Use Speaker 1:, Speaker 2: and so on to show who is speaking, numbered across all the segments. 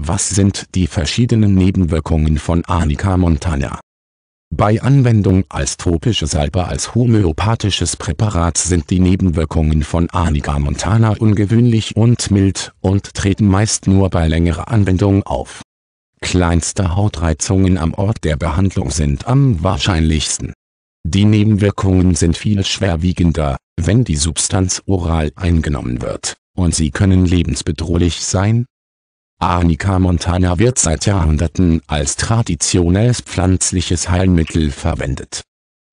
Speaker 1: Was sind die verschiedenen Nebenwirkungen von Arnica montana? Bei Anwendung als tropische Salbe als homöopathisches Präparat sind die Nebenwirkungen von Arnica montana ungewöhnlich und mild und treten meist nur bei längerer Anwendung auf. Kleinste Hautreizungen am Ort der Behandlung sind am wahrscheinlichsten. Die Nebenwirkungen sind viel schwerwiegender, wenn die Substanz oral eingenommen wird, und sie können lebensbedrohlich sein, Arnica montana wird seit Jahrhunderten als traditionelles pflanzliches Heilmittel verwendet.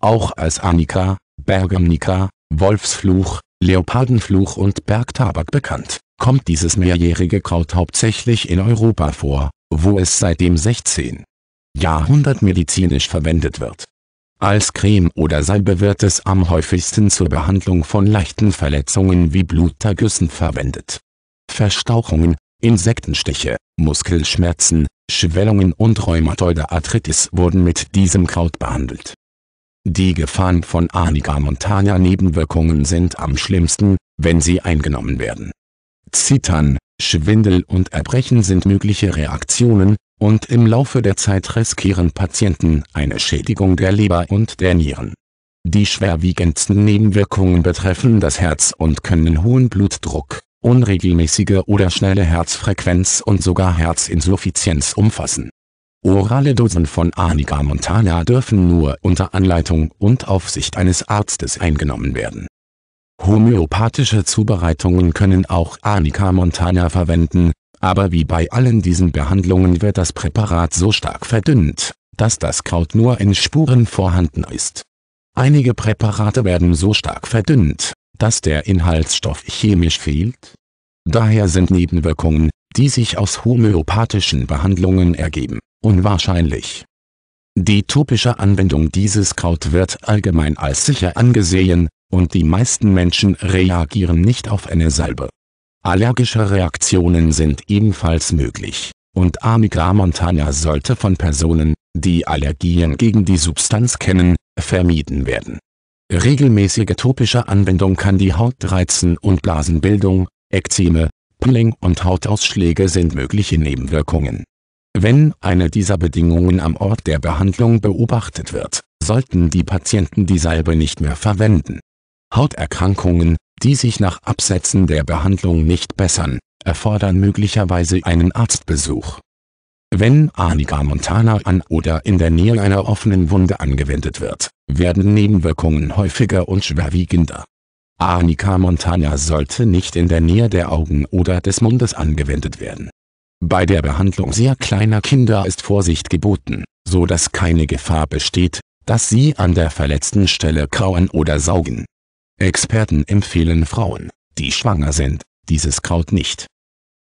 Speaker 1: Auch als Arnica, Bergamnica, Wolfsfluch, Leopardenfluch und Bergtabak bekannt, kommt dieses mehrjährige Kraut hauptsächlich in Europa vor, wo es seit dem 16. Jahrhundert medizinisch verwendet wird. Als Creme oder Salbe wird es am häufigsten zur Behandlung von leichten Verletzungen wie Blutergüssen verwendet. Verstauchungen, Insektenstiche, Muskelschmerzen, Schwellungen und rheumatoide Arthritis wurden mit diesem Kraut behandelt. Die Gefahren von Arnica montana Nebenwirkungen sind am schlimmsten, wenn sie eingenommen werden. Zittern, Schwindel und Erbrechen sind mögliche Reaktionen, und im Laufe der Zeit riskieren Patienten eine Schädigung der Leber und der Nieren. Die schwerwiegendsten Nebenwirkungen betreffen das Herz und können hohen Blutdruck, unregelmäßige oder schnelle Herzfrequenz und sogar Herzinsuffizienz umfassen. Orale Dosen von Arnica montana dürfen nur unter Anleitung und Aufsicht eines Arztes eingenommen werden. Homöopathische Zubereitungen können auch Arnica montana verwenden, aber wie bei allen diesen Behandlungen wird das Präparat so stark verdünnt, dass das Kraut nur in Spuren vorhanden ist. Einige Präparate werden so stark verdünnt, dass der Inhaltsstoff chemisch fehlt? Daher sind Nebenwirkungen, die sich aus homöopathischen Behandlungen ergeben, unwahrscheinlich. Die topische Anwendung dieses Kraut wird allgemein als sicher angesehen, und die meisten Menschen reagieren nicht auf eine Salbe. Allergische Reaktionen sind ebenfalls möglich, und Amiga montana sollte von Personen, die Allergien gegen die Substanz kennen, vermieden werden Regelmäßige topische Anwendung kann die Haut reizen und Blasenbildung, Ekzeme, Peeling und Hautausschläge sind mögliche Nebenwirkungen. Wenn eine dieser Bedingungen am Ort der Behandlung beobachtet wird, sollten die Patienten die Salbe nicht mehr verwenden. Hauterkrankungen, die sich nach Absetzen der Behandlung nicht bessern, erfordern möglicherweise einen Arztbesuch wenn Arnica montana an oder in der Nähe einer offenen Wunde angewendet wird, werden Nebenwirkungen häufiger und schwerwiegender. Arnica montana sollte nicht in der Nähe der Augen oder des Mundes angewendet werden. Bei der Behandlung sehr kleiner Kinder ist Vorsicht geboten, so dass keine Gefahr besteht, dass sie an der verletzten Stelle krauen oder saugen. Experten empfehlen Frauen, die schwanger sind, dieses Kraut nicht